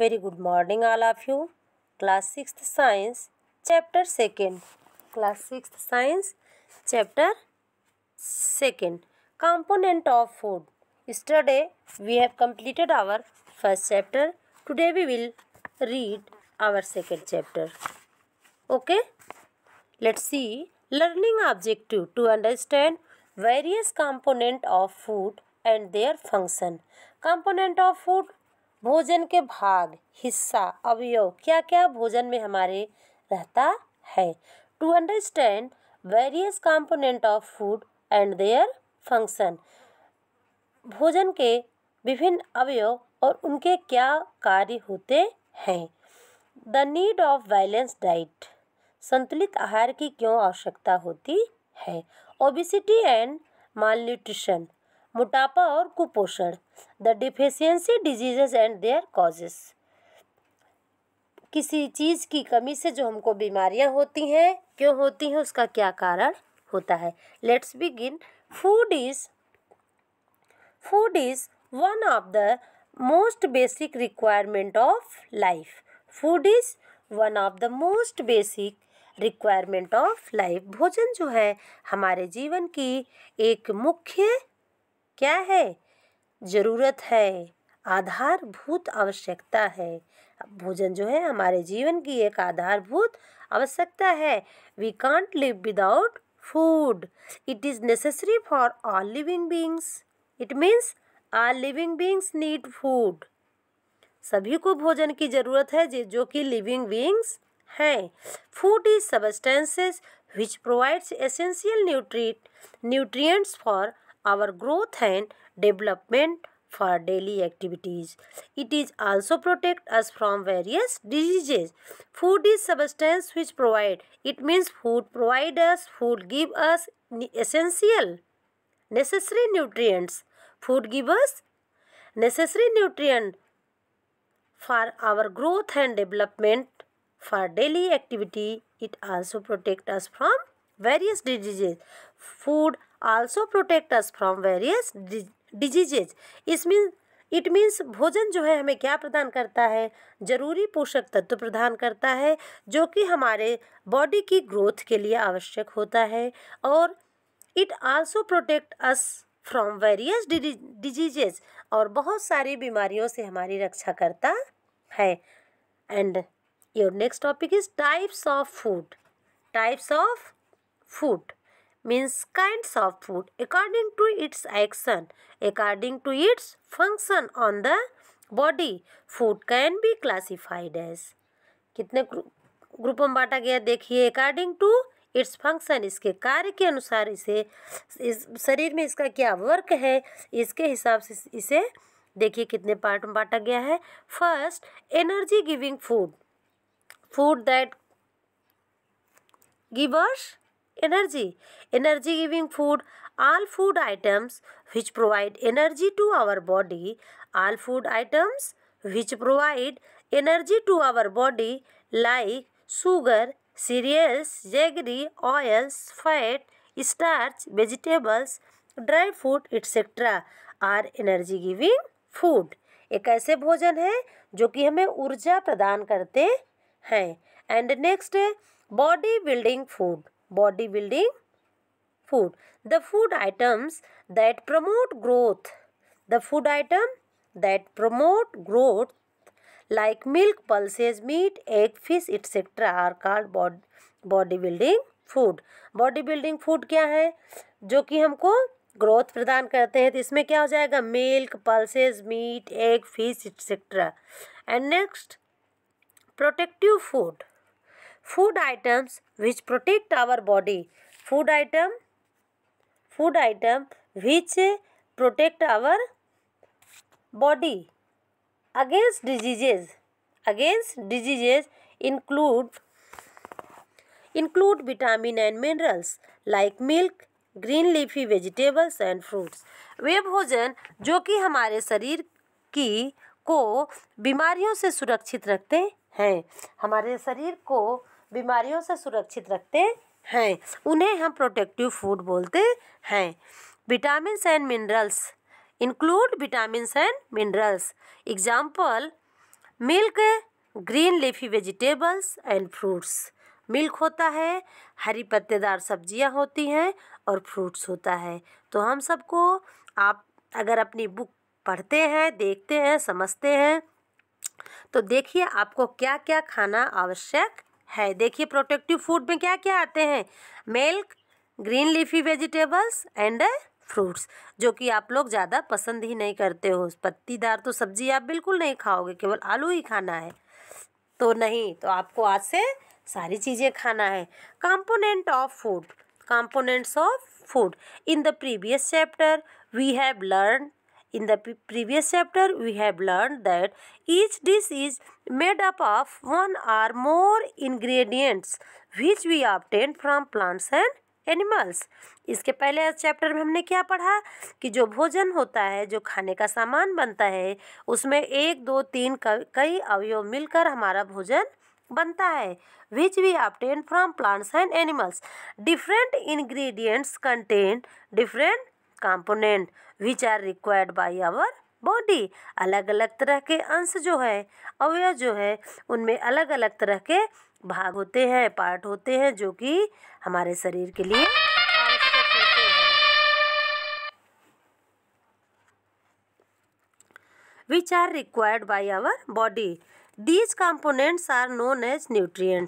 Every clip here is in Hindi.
very good morning all of you class 6th science chapter 2nd class 6th science chapter 2nd component of food yesterday we have completed our first chapter today we will read our second chapter okay let's see learning objective to understand various component of food and their function component of food भोजन के भाग हिस्सा अवयव क्या क्या भोजन में हमारे रहता है to understand various component of food and their function भोजन के विभिन्न अवयव और उनके क्या कार्य होते हैं the need of balance diet संतुलित आहार की क्यों आवश्यकता होती है ओबिसिटी एंड माल न्यूट्रिशन हाँ। मोटापा और कुपोषण the deficiency diseases and their causes किसी चीज़ की कमी से जो हमको बीमारियां होती हैं क्यों होती हैं उसका क्या कारण होता है let's begin food is food is one of the most basic requirement of life food is one of the most basic requirement of life भोजन जो है हमारे जीवन की एक मुख्य क्या है ज़रूरत है आधारभूत आवश्यकता है भोजन जो है हमारे जीवन की एक आधारभूत आवश्यकता है we can't live without food it is necessary for all living beings it means all living beings need food सभी को भोजन की ज़रूरत है जो कि लिविंग बींग्स हैं food is substances which provides essential nutri nutrient for our growth and development for daily activities. It is also protect us from various diseases. Food is substance which provide. It means food provide us, food give us essential, necessary nutrients. Food give us necessary nutrient for our growth and development. For daily activity, it also protect us from various diseases. Food also protect us from various diseases is mean it means भोजन जो है हमें क्या प्रदान करता है जरूरी पोषक तत्व प्रदान करता है जो कि हमारे बॉडी की ग्रोथ के लिए आवश्यक होता है और it also protect us from various diseases और बहुत सारी बीमारियों से हमारी रक्षा करता है and your next topic is types of food types of food means kinds of food according to its action, according to its function on the body. Food can be classified as. कितने ग्रुप में बांटा गया देखिए अकॉर्डिंग टू इट्स फंक्शन इसके कार्य के अनुसार इसे इस शरीर में इसका क्या वर्क है इसके हिसाब से इसे देखिए कितने पार्ट में बांटा गया है first energy giving food food that gives energy. Energy giving food. All food items which provide energy to our body. All food items which provide energy to our body like sugar, cereals, jaggery, oils, fat, starch, vegetables, dry fruit etcetera are energy giving food एक ऐसे भोजन है जो कि हमें ऊर्जा प्रदान करते हैं एंड नेक्स्ट है body building food body building food the food items that promote growth the food item that promote growth like milk pulses meat egg fish etcetera are called body building food body building food क्या है जो कि हमको ग्रोथ प्रदान करते हैं तो इसमें क्या हो जाएगा milk pulses meat egg fish etcetera and next protective food food items which protect our body food item food item which protect our body against diseases against diseases include include vitamin and minerals like milk green leafy vegetables and fruits वे भोजन जो कि हमारे शरीर की को बीमारियों से सुरक्षित रखते हैं हमारे शरीर को बीमारियों से सुरक्षित रखते हैं उन्हें हम प्रोटेक्टिव फूड बोलते हैं vitamin and minerals include vitamin and minerals example milk green leafy vegetables and fruits milk होता है हरी पत्तेदार सब्जियां होती हैं और फ्रूट्स होता है तो हम सबको आप अगर अपनी बुक पढ़ते हैं देखते हैं समझते हैं तो देखिए आपको क्या क्या खाना आवश्यक है देखिए प्रोटेक्टिव फूड में क्या क्या आते हैं milk green leafy vegetables and fruits जो कि आप लोग ज़्यादा पसंद ही नहीं करते हो पत्तीदार तो सब्जी आप बिल्कुल नहीं खाओगे केवल आलू ही खाना है तो नहीं तो आपको आज से सारी चीज़ें खाना है component of food components of food in the previous chapter we have learn In the previous chapter, we have learned that each dish is made up of one or more ingredients which we obtain from plants and animals इसके पहले चैप्टर में हमने क्या पढ़ा कि जो भोजन होता है जो खाने का सामान बनता है उसमें एक दो तीन कई अवयव मिलकर हमारा भोजन बनता है which we obtain from plants and animals different ingredients contain different component which are required by our body अलग अलग तरह के अंश जो है अवयव जो है उनमें अलग अलग तरह के भाग होते हैं पार्ट होते हैं जो कि हमारे शरीर के लिए which are required by our body these components are known as nutri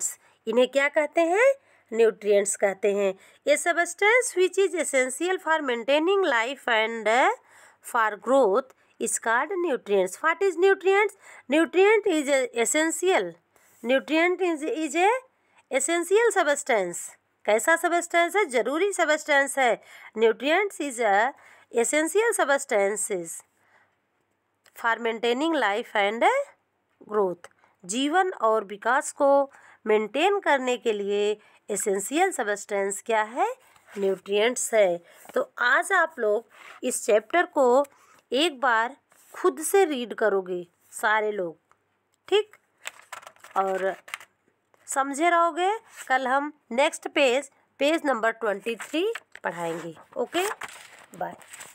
इन्हें क्या कहते हैं न्यूट्रिएंट्स कहते हैं a substance which is essential for maintaining life and for growth is called nutrients what is nutrients nutrient is a essential is is is a essential कैसा सबस्टेंस है जरूरी सबस्टेंस है nutrients is a essential substances for maintaining life and growth जीवन और विकास को मेंटेन करने के लिए एसेंशियल सबस्टेंस क्या है न्यूट्रिएंट्स है तो आज आप लोग इस चैप्टर को एक बार खुद से रीड करोगे सारे लोग ठीक और समझे रहोगे कल हम next page page number twenty three पढ़ाएंगे ओके बाय